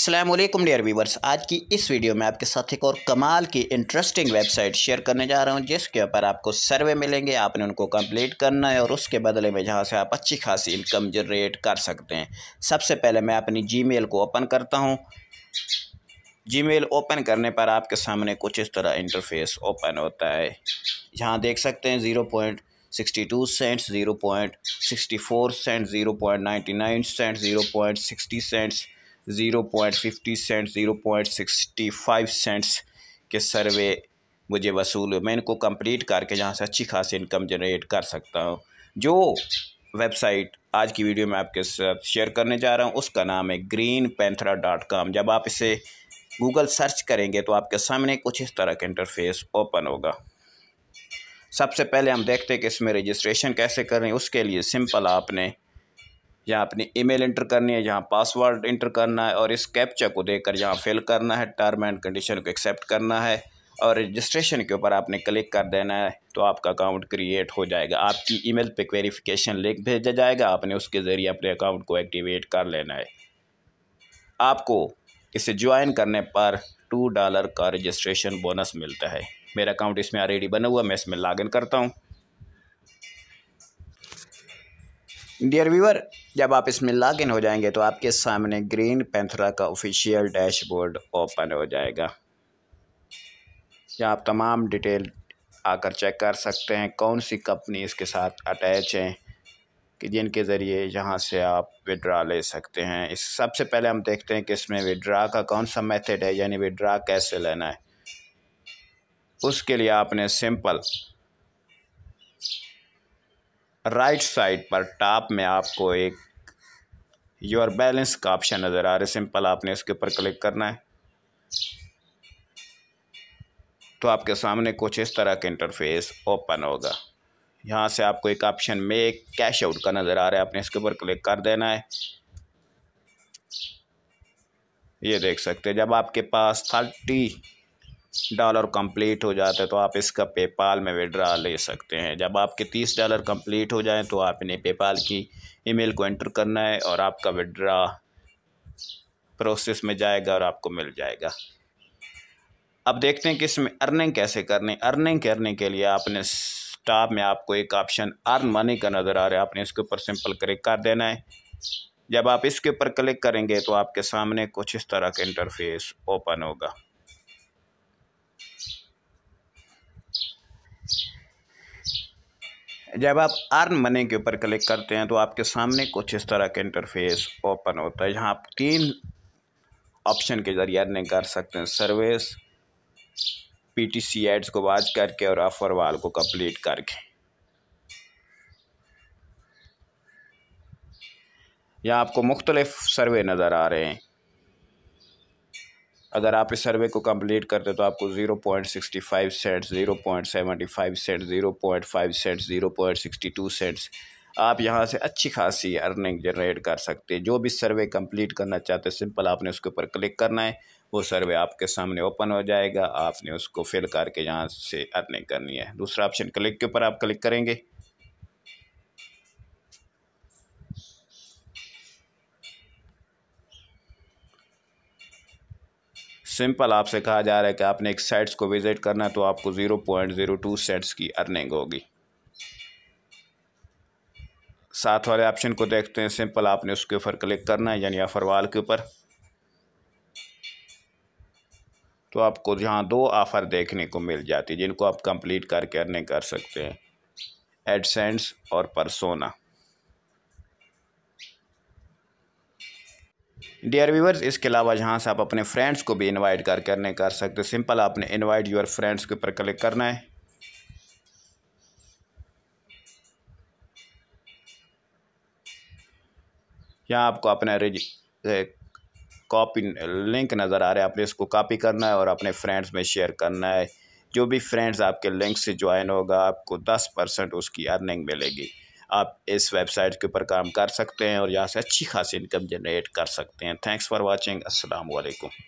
Aslam dare viewers आज की इस वीडियो में आपके साथ एक और कमाल की इंटरेस्टिंग वेबसाइट शेयर करने जा रहा हूँ जिसके ऊपर आपको सर्वे मिलेंगे आपने उनको कंप्लीट करना है और उसके बदले में जहाँ से आप अच्छी खासी इनकम जनरेट कर सकते हैं सबसे पहले मैं अपनी जीमेल को ओपन करता जी जीमेल ओपन करने पर आपके सामने कुछ इस तरह इंटरफेस ओपन होता है यहाँ देख सकते हैं zero point sixty two cents zero point sixty four cent zero point ninety nine cent zero point sixty cents zero point fifty cent zero point sixty five cents के सर्वे मुझे वसूल हुए मैं इनको कंप्लीट करके जहाँ से अच्छी खासी इनकम जनरेट कर सकता हूँ जो वेबसाइट आज की वीडियो में आपके साथ शेयर करने जा रहा हूँ उसका नाम है ग्रीन पैंथरा डॉट कॉम जब आप इसे गूगल सर्च करेंगे तो आपके सामने कुछ इस तरह का इंटरफेस ओपन होगा सबसे पहले हम देखते हैं कि इसमें रजिस्ट्रेशन कैसे करें उसके लिए सिंपल आपने यहाँ अपनी ईमेल इंटर करनी है यहाँ पासवर्ड इंटर करना है और इस कैप्चा को देकर यहाँ फिल करना है टर्म एंड कंडीशन को एक्सेप्ट करना है और रजिस्ट्रेशन के ऊपर आपने क्लिक कर देना है तो आपका अकाउंट क्रिएट हो जाएगा आपकी ईमेल पे वेरिफिकेशन लिंक भेजा जाएगा आपने उसके ज़रिए अपने अकाउंट को एक्टिवेट कर लेना है आपको इसे ज्वाइन करने पर टू डॉलर का रजिस्ट्रेशन बोनस मिलता है मेरा अकाउंट इसमें ऑलरेडी बना हुआ मैं इसमें लॉग करता हूँ डियर व्यूअर जब आप इसमें लॉग इन हो जाएंगे तो आपके सामने ग्रीन पैंथरा का ऑफिशियल डैशबोर्ड ओपन हो जाएगा जहाँ आप तमाम डिटेल आकर चेक कर सकते हैं कौन सी कंपनी इसके साथ अटैच हैं कि जिनके ज़रिए यहाँ से आप विड्रा ले सकते हैं इस सबसे पहले हम देखते हैं कि इसमें विड्रा का कौन सा मेथड है यानी विड्रा कैसे लेना है उसके लिए आपने सिंपल राइट साइड पर टॉप में आपको एक योर बैलेंस का ऑप्शन नज़र आ रहा है सिंपल आपने उसके ऊपर क्लिक करना है तो आपके सामने कुछ इस तरह का इंटरफेस ओपन होगा यहाँ से आपको एक ऑप्शन में कैश आउट का नज़र आ रहा है आपने इसके ऊपर क्लिक कर देना है ये देख सकते हैं जब आपके पास थर्टी डॉलर कंप्लीट हो जाता है तो आप इसका पेपाल में विड्रा ले सकते हैं जब आपके तीस डॉलर कंप्लीट हो जाए तो आप इन्हें पेपाल की ईमेल को एंटर करना है और आपका विड्रा प्रोसेस में जाएगा और आपको मिल जाएगा अब देखते हैं कि इसमें अर्निंग कैसे करनी अर्निंग करने के लिए आपने स्टाप में आपको एक ऑप्शन अर्न मनी का नज़र आ रहा है आपने इसके ऊपर सिंपल क्लिक कर देना है जब आप इसके ऊपर क्लिक करेंगे तो आपके सामने कुछ इस तरह का इंटरफेस ओपन होगा जब आप अर्न मनी के ऊपर क्लिक करते हैं तो आपके सामने कुछ इस तरह का इंटरफेस ओपन होता है जहाँ आप तीन ऑप्शन के ज़रिए अर्निंग कर सकते हैं सर्विस पीटीसी एड्स को वाच करके और ऑफर वाल को कंप्लीट करके यहाँ आपको मुख्तलिफ सर्वे नज़र आ रहे हैं अगर आप इस सर्वे को कंप्लीट करते तो आपको zero point sixty five cents zero point seventy five cent zero point five cents zero point sixty two cents आप यहाँ से अच्छी खासी अर्निंग जनरेट कर सकते हैं जो भी सर्वे कंप्लीट करना चाहते हैं सिंपल आपने उसके ऊपर क्लिक करना है वो सर्वे आपके सामने ओपन हो जाएगा आपने उसको फिल करके यहाँ से अर्निंग करनी है दूसरा ऑप्शन क्लिक के ऊपर आप क्लिक करेंगे सिंपल आपसे कहा जा रहा है कि आपने एक सेट्स को विज़िट करना है तो आपको zero point zero two sets की अर्निंग होगी साथ वाले ऑप्शन को देखते हैं सिंपल आपने उसके ऊपर क्लिक करना है यानी ऑफर वाल के ऊपर तो आपको यहाँ दो ऑफ़र देखने को मिल जाती है जिनको आप कंप्लीट करके अर्निंग कर सकते हैं एडसेंस और परसोना डियर व्यूवर्स इसके अलावा जहाँ से आप अपने फ्रेंड्स को भी इन्वाइट कर करने कर सकते सिंपल आपने इन्वाइट योर फ्रेंड्स के ऊपर क्लिक करना है यहाँ आपको अपना कॉपी लिंक नज़र आ रहा है आपने इसको कॉपी करना है और अपने फ्रेंड्स में शेयर करना है जो भी फ्रेंड्स आपके लिंक से ज्वाइन होगा आपको दस परसेंट उसकी अर्निंग मिलेगी आप इस वेबसाइट के ऊपर काम कर सकते हैं और यहाँ से अच्छी खासी इनकम जनरेट कर सकते हैं थैंक्स फॉर वॉचिंग असलकुम